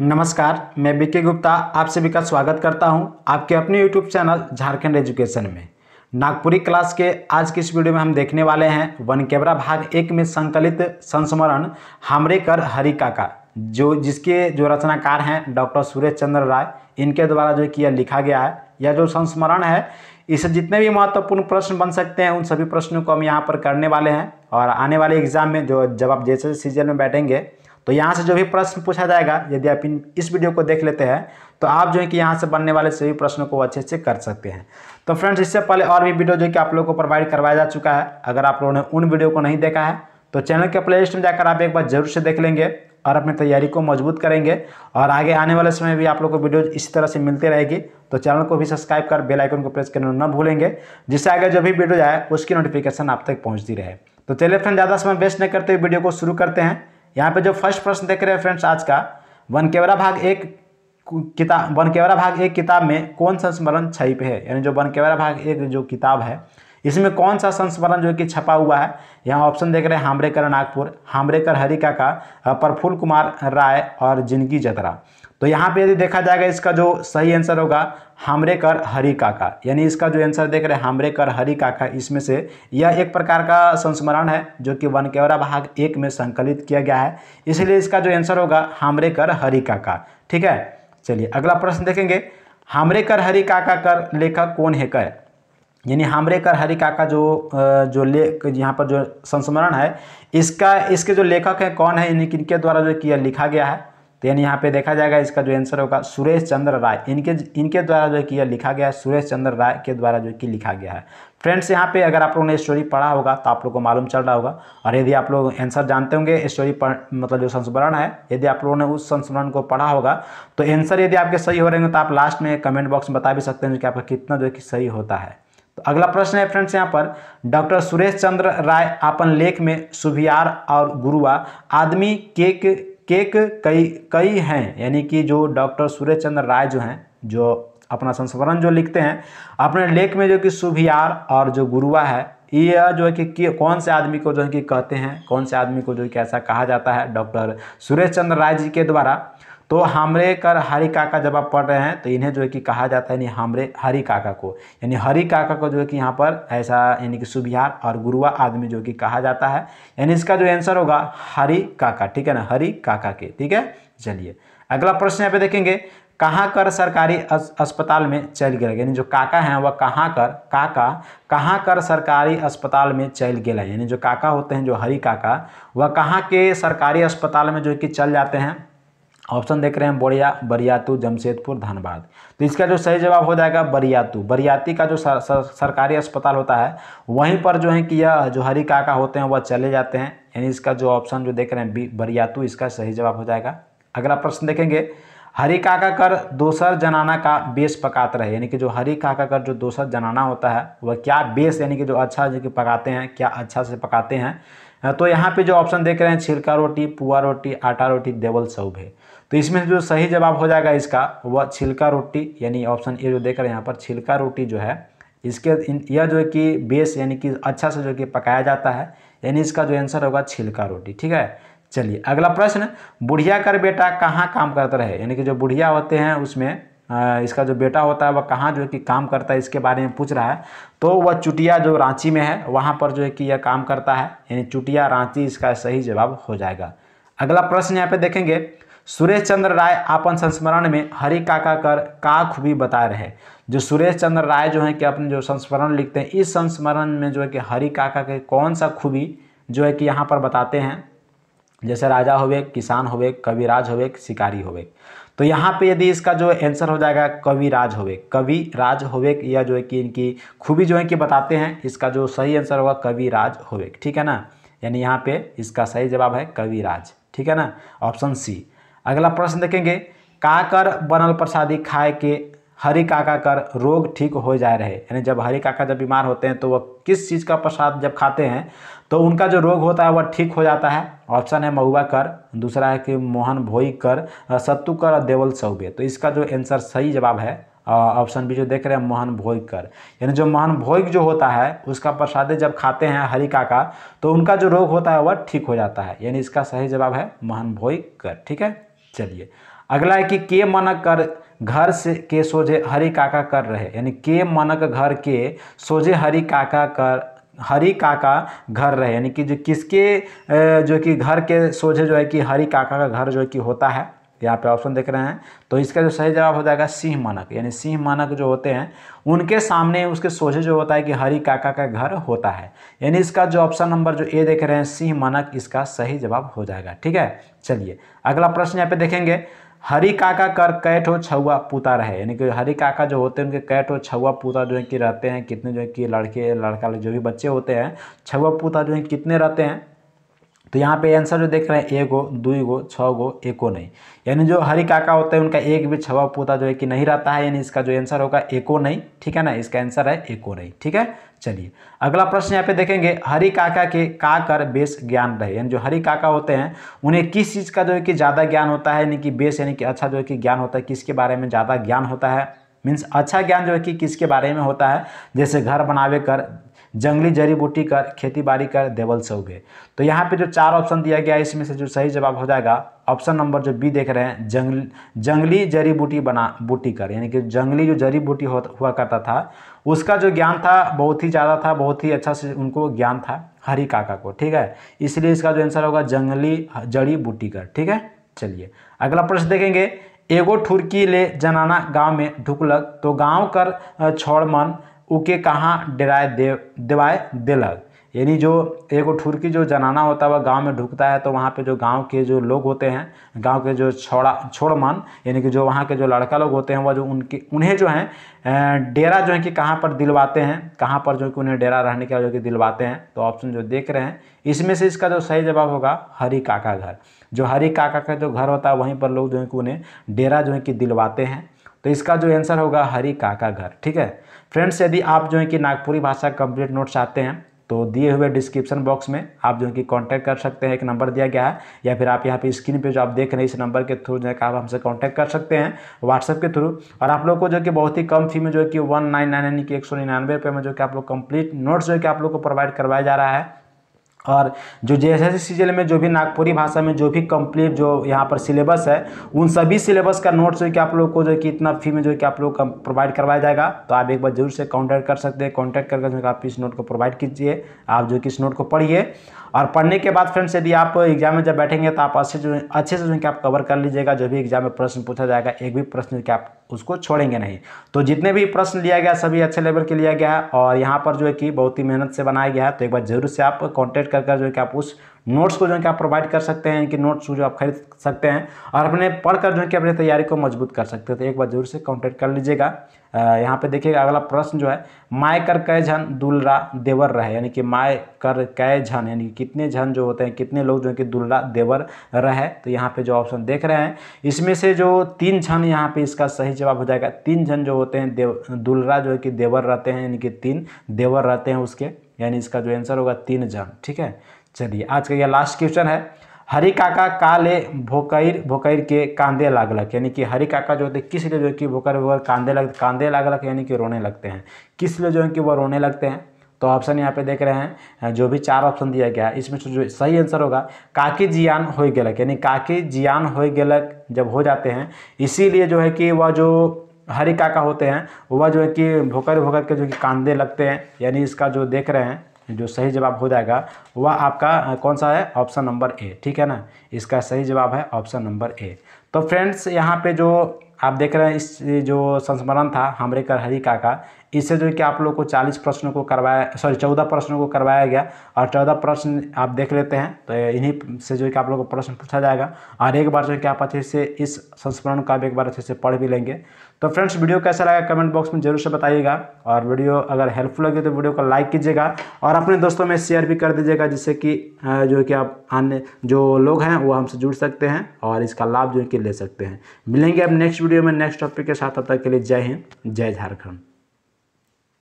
नमस्कार मैं विके गुप्ता आप सभी का स्वागत करता हूं आपके अपने यूट्यूब चैनल झारखंड एजुकेशन में नागपुरी क्लास के आज की इस वीडियो में हम देखने वाले हैं वन कैमरा भाग एक में संकलित संस्मरण हमरे कर हरिका का जो जिसके जो रचनाकार हैं डॉक्टर सुरेश चंद्र राय इनके द्वारा जो किया लिखा गया है या जो संस्मरण है इससे जितने भी महत्वपूर्ण प्रश्न बन सकते हैं उन सभी प्रश्नों को हम यहाँ पर करने वाले हैं और आने वाले एग्जाम में जो जब आप जैसे सीजन में बैठेंगे तो यहाँ से जो भी प्रश्न पूछा जाएगा यदि आप इन इस वीडियो को देख लेते हैं तो आप जो है कि यहाँ से बनने वाले सभी प्रश्नों को अच्छे से कर सकते हैं तो फ्रेंड्स इससे पहले और भी वीडियो जो कि आप लोगों को प्रोवाइड करवाया जा चुका है अगर आप लोगों ने उन वीडियो को नहीं देखा है तो चैनल के प्ले में जाकर आप एक बार जरूर से देख लेंगे और अपनी तैयारी को मजबूत करेंगे और आगे आने वाले समय भी आप लोग को वीडियो इसी तरह से मिलती रहेगी तो चैनल को भी सब्सक्राइब कर बेल आइकन को प्रेस करना न भूलेंगे जिससे आगे जो भी वीडियो आए उसकी नोटिफिकेशन आप तक पहुँचती रहे तो चलिए फ्रेंड ज़्यादा समय वेस्ट नहीं करते हुए वीडियो को शुरू करते हैं यहाँ पे जो फर्स्ट प्रश्न देख रहे हैं फ्रेंड्स आज का वन केवरा भाग एक किताब वन केवरा भाग एक किताब में कौन संस्मरण छई है यानी जो वन केवरा भाग एक जो किताब है इसमें कौन सा संस्मरण जो कि छपा हुआ है यहाँ ऑप्शन देख रहे हैं हामरेकर नागपुर हामरेकर हरिका का प्रफुल्ल कुमार राय और जिनकी जतरा तो यहाँ पे यदि देखा जाएगा इसका जो सही आंसर होगा हामरेकर हरि काका यानी इसका जो आंसर देख रहे हैं हमरेकर हरि काका इसमें से यह एक प्रकार का संस्मरण है जो कि वनकेवरा भाग एक में संकलित किया गया है इसलिए इसका जो आंसर होगा हामरेकर हरि काका ठीक है चलिए अगला प्रश्न देखेंगे हामरेकर हरि काका कर लेखक कौन है कर यानी हामरेकर हरि काका जो जो लेख यहाँ पर जो संस्मरण है इसका इसके जो लेखक हैं कौन है यानी किनके द्वारा जो किया लिखा गया है तो यानी यहाँ पे देखा जाएगा इसका जो आंसर होगा सुरेश चंद्र राय इनके इनके द्वारा जो किया लिखा गया है सुरेश चंद्र राय के द्वारा जो कि लिखा गया है फ्रेंड्स यहाँ पे अगर आप लोगों ने स्टोरी पढ़ा होगा तो आप लोग को मालूम चल रहा होगा और यदि आप लोग आंसर जानते होंगे स्टोरी मतलब जो संस्मरण है यदि आप लोगों ने उस संस्मरण को पढ़ा होगा तो आंसर यदि आपके सही हो रहे हैं तो आप लास्ट में कमेंट बॉक्स में बता भी सकते हैं कि आपका कितना जो कि सही होता है तो अगला प्रश्न है फ्रेंड्स यहाँ पर डॉक्टर सुरेश चंद्र राय अपन लेख में सुभियार और गुरुआ आदमी केक केक कई कई हैं यानी कि जो डॉक्टर सुरेश चंद्र राय जो हैं जो अपना संस्मरण जो लिखते हैं अपने लेख में जो कि सुभियार और जो गुरुआ है यह जो है कि कौन से आदमी को जो है कि कहते हैं कौन से आदमी को जो है कि ऐसा कहा जाता है डॉक्टर सुरेश चंद्र राय जी के द्वारा तो हमरे कर हरि काका जब आप पढ़ रहे हैं तो इन्हें जो है कि कहा जाता है यानी हमरे हरि काका को यानी हरि काका को जो है कि यहाँ पर ऐसा यानी कि सुबिहार और गुरुआ आदमी जो कि कहा जाता है यानी इसका जो आंसर होगा हरि काका ठीक है ना हरि काका के ठीक है चलिए अगला प्रश्न यहाँ पे देखेंगे कहाँ कर सरकारी अस, अस्पताल में चल गया यानी जो काका हैं वह कहाँ कर काका कहाँ कर सरकारी अस्पताल में चल गया यानी जो काका होते हैं जो हरी काका वह कहाँ के सरकारी अस्पताल में जो कि चल जाते हैं ऑप्शन देख रहे हैं बोरिया बरियातू जमशेदपुर धनबाद तो इसका जो सही जवाब हो जाएगा बरियातू बरियाती का जो सर, सर, सरकारी अस्पताल होता है वहीं पर जो है कि यह जो हरी काका होते हैं वह चले जाते हैं यानी इसका जो ऑप्शन जो देख रहे हैं बी बरियातू इसका सही जवाब हो जाएगा अगला प्रश्न देखेंगे हरी काका कर दोसर जनाना का बेस पकात रहे यानी कि जो हरी काका कर जो दोसर जनाना होता है वह क्या बेस यानी कि जो अच्छा जो कि पकाते हैं क्या अच्छा से पकाते हैं तो यहाँ पे जो ऑप्शन देख रहे हैं छिलका रोटी पुआ रोटी आटा रोटी देवल सौभ है तो इसमें जो सही जवाब हो जाएगा इसका वह छिलका रोटी यानी ऑप्शन ए जो देख रहे हैं यहाँ पर छिलका रोटी जो है इसके यह जो है कि बेस यानी कि अच्छा से जो कि पकाया जाता है यानी इसका जो आंसर होगा छिलका रोटी ठीक है चलिए अगला प्रश्न बुढ़िया कर बेटा कहाँ काम करता रहे यानी कि जो बुढ़िया होते हैं उसमें इसका जो बेटा होता है वह कहाँ जो है कि काम करता है इसके बारे में पूछ रहा है तो वह चुटिया जो रांची में है वहाँ पर जो है कि यह काम करता है यानी चुटिया रांची इसका सही जवाब हो जाएगा अगला प्रश्न यहाँ पे देखेंगे सुरेश चंद्र राय अपन संस्मरण में हरि काका कर का खूबी बता रहे जो सुरेश चंद्र राय जो है कि अपने जो संस्मरण लिखते हैं इस संस्मरण में जो है कि हरि काका के कौन सा खूबी जो है कि यहाँ पर बताते हैं जैसे राजा होवे किसान होवे कविराज होवे शिकारी होवे तो यहाँ पे यदि इसका जो आंसर हो जाएगा कविराज होवे कवि राज होवे या जो है कि इनकी खूबी जो है कि बताते हैं इसका जो सही आंसर होगा कवि राज होवे ठीक है ना यानी यहाँ पे इसका सही जवाब है कविराज ठीक है ना ऑप्शन सी अगला प्रश्न देखेंगे काकर बनल प्रसादी खाए के हरी काका कर रोग ठीक हो जाए रहे यानी जब हरी काका जब बीमार होते हैं तो वह किस चीज़ का प्रसाद जब खाते हैं तो उनका जो रोग होता है वह ठीक हो जाता है ऑप्शन है महुआ कर दूसरा है कि मोहन भोई कर सत्तू कर और देवल सौबे तो इसका जो आंसर सही जवाब है ऑप्शन बी जो देख रहे हैं मोहन भोग कर यानी जो मोहन भोग जो होता है उसका प्रसाद जब खाते हैं हरि काका तो उनका जो रोग होता है वह ठीक हो जाता है यानी इसका सही जवाब है मोहन भोग कर ठीक है चलिए अगला है कि के मनक कर घर से के सोझे हरि काका कर रहे यानी के मनक घर के सोझे हरि काका कर हरि काका घर रहे यानी कि जो किसके जो कि घर के सोझे जो है कि हरि काका का घर जो है कि होता है यहाँ पे ऑप्शन देख रहे हैं तो इसका जो सही जवाब हो जाएगा सिंह मानक यानी सिंह मानक जो होते हैं उनके सामने उसके सोझे जो होता है कि हरी काका का घर होता है यानी इसका जो ऑप्शन नंबर जो ए देख रहे हैं सिंह मानक इसका सही जवाब हो जाएगा ठीक है चलिए अगला प्रश्न यहाँ पे देखेंगे हरी काका कर कैट हो छुआ पुता रहे यानी कि हरी काका जो होते हैं उनके कैट हो छुआ पुता जो है कि रहते हैं कितने जो है कि लड़के लड़का जो भी बच्चे होते हैं छुआ पुता जो है कितने रहते हैं तो यहाँ पे आंसर जो देख रहे हैं एगो दुई गो छः गो एको नहीं यानी जो हरी काका होते हैं उनका एक भी छवा पोता जो है कि नहीं रहता है यानी इसका जो आंसर होगा एको नहीं ठीक है ना इसका आंसर है एको नहीं ठीक है चलिए अगला प्रश्न यहाँ पे देखेंगे हरी काका के काकर बेस ज्ञान रहे यानी जो हरी काका होते हैं उन्हें किस चीज़ का जो है कि ज़्यादा ज्ञान होता है यानी कि बेस यानी कि अच्छा जो है कि ज्ञान होता है किसके बारे में ज़्यादा ज्ञान होता है मीन्स अच्छा ज्ञान जो है कि किसके बारे में होता है जैसे घर बनावे कर जंगली जड़ी बूटी कर खेती बाड़ी कर देवल सौगे तो यहाँ पे जो चार ऑप्शन दिया गया है इसमें से जो सही जवाब हो जाएगा ऑप्शन नंबर जो बी देख रहे हैं जंगल जंगली जड़ी बूटी बना बूटी कर यानी कि जंगली जो जड़ी बूटी हुआ करता था उसका जो ज्ञान था बहुत ही ज़्यादा था बहुत ही अच्छा से उनको ज्ञान था हरी काका को ठीक है इसलिए इसका जो आंसर होगा जंगली जड़ी बूटी कर ठीक है चलिए अगला प्रश्न देखेंगे एगो ठुरकी ले जनाना गांव में ढुकलक तो गांव कर छोड़ मन उके कहाँ डराए दे दिलग यानी जो एगो की जो जनाना होता है वह गांव में ढुकता है तो वहाँ पे जो गांव के जो लोग होते हैं गांव के जो छोड़ा छोड़मान यानी कि जो वहाँ के जो लड़का लोग होते हैं वह जो उनके उन्हें जो हैं डेरा जो है कि कहाँ पर दिलवाते हैं कहाँ पर जो कि उन्हें डेरा रहने का जो कि दिलवाते हैं तो ऑप्शन जो देख रहे हैं इसमें से इसका जो सही जवाब होगा हरी काका घर जो हरी काका का जो घर होता है वहीं पर लोग जो है कि उन्हें डेरा जो है कि दिलवाते हैं तो इसका जो आंसर होगा हरी काका घर ठीक है फ्रेंड्स यदि आप जो है कि नागपुरी भाषा कंप्लीट नोट्स आते हैं तो दिए हुए डिस्क्रिप्शन बॉक्स में आप जो है कि कॉन्टैक्ट कर सकते हैं एक नंबर दिया गया है या फिर आप यहाँ पे स्क्रीन पे जो आप देख रहे हैं इस नंबर के थ्रू जो है आप हमसे कॉन्टैक्ट कर सकते हैं व्हाट्सअप के थ्रू और आप लोग को जो कि बहुत ही कम फी में जो है कि वन नाइन नाइन यानी कि एक सौ निन्यानवे रुपये में जो कि आप लोग कंप्लीट नोट्स जो है कि आप लोग को प्रोवाइड करवाया जा रहा है और जो जे एस सीजल में जो भी नागपुरी भाषा में जो भी कंप्लीट जो यहाँ पर सिलेबस है उन सभी सिलेबस का नोट्स जो कि आप लोग को जो कि इतना फी में जो कि आप लोग को प्रोवाइड करवाया जाएगा तो आप एक बार जरूर से कॉन्टैक्ट कर सकते हैं कॉन्टैक्ट करके जो आप इस नोट को प्रोवाइड कीजिए आप जो कि इस नोट को पढ़िए और पढ़ने के बाद फ्रेंड्स यदि आप एग्जाम में जब बैठेंगे तो आप अच्छे जो अच्छे से जो कि आप कवर कर लीजिएगा जो भी एग्जाम में प्रश्न पूछा जाएगा एक भी प्रश्न कि आप उसको छोड़ेंगे नहीं तो जितने भी प्रश्न लिया गया सभी अच्छे लेवल के लिया गया है और यहाँ पर जो है कि बहुत ही मेहनत से बनाया गया है तो एक बार जरूर से आप कॉन्टैक्ट कर जो है कि आप उस नोट्स को जो है कि आप प्रोवाइड कर सकते हैं इनकी नोट्स जो आप खरीद सकते हैं और अपने पढ़ कर जो है कि अपनी तैयारी को मजबूत कर सकते हैं तो एक बार जरूर से कॉन्टैक्ट कर लीजिएगा यहाँ पे देखिएगा अगला प्रश्न जो है माय कर कै झन दुलरा देवर रहे यानी कि माय कर कै झन यानी कि कितने झन जो होते हैं कितने लोग जो है कि दुलरा देवर रहे तो यहाँ पे जो ऑप्शन देख रहे हैं इसमें से जो तीन झन यहाँ पे इसका सही जवाब हो जाएगा तीन झन जो होते हैं देव दुलरा जो है कि देवर रहते हैं यानी कि तीन देवर रहते हैं उसके यानी इसका जो आंसर होगा तीन झन ठीक है चलिए आज का यह लास्ट क्वेश्चन है हरि काका काले भोकैर भोकैर के कांदे लागलक यानी कि हरि काका जो होते किस लिए जो है कि भोकर भोकर कांदे लग कांदे लागलक यानी कि रोने लगते हैं किस लिए जो है कि वो रोने लगते हैं तो ऑप्शन यहाँ पे देख रहे हैं जो भी चार ऑप्शन दिया गया है इसमें से जो सही आंसर होगा काकी जियान हो गलक यानी काकी जियान हो गलक जब हो जाते हैं इसीलिए जो है कि वह जो हरी काका होते हैं वह जो है कि भोकर भोकर के जो कि कांदे लगते हैं यानी इसका जो देख रहे हैं जो सही जवाब हो जाएगा वह आपका कौन सा है ऑप्शन नंबर ए ठीक है ना इसका सही जवाब है ऑप्शन नंबर ए तो फ्रेंड्स यहाँ पे जो आप देख रहे हैं इस जो संस्मरण था हमरे कर हरी का का इससे जो है कि आप लोग को चालीस प्रश्नों को करवाया सॉरी चौदह प्रश्नों को करवाया गया और चौदह प्रश्न आप देख लेते हैं तो इन्हीं से जो है कि आप लोग को प्रश्न पूछा जाएगा और एक बार जो है कि आप अच्छे से इस संस्मरण का भी एक बार अच्छे से पढ़ भी लेंगे तो फ्रेंड्स वीडियो कैसा लगा कमेंट बॉक्स में जरूर से बताइएगा और वीडियो अगर हेल्पफुल लगे तो वीडियो को लाइक कीजिएगा और अपने दोस्तों में शेयर भी कर दीजिएगा जिससे कि जो है कि आप अन्य जो लोग हैं वो हमसे जुड़ सकते हैं और इसका लाभ जो है कि ले सकते हैं मिलेंगे अब नेक्स्ट वीडियो में नेक्स्ट टॉपिक के साथ अब तक के लिए जय हिंद जय झारखंड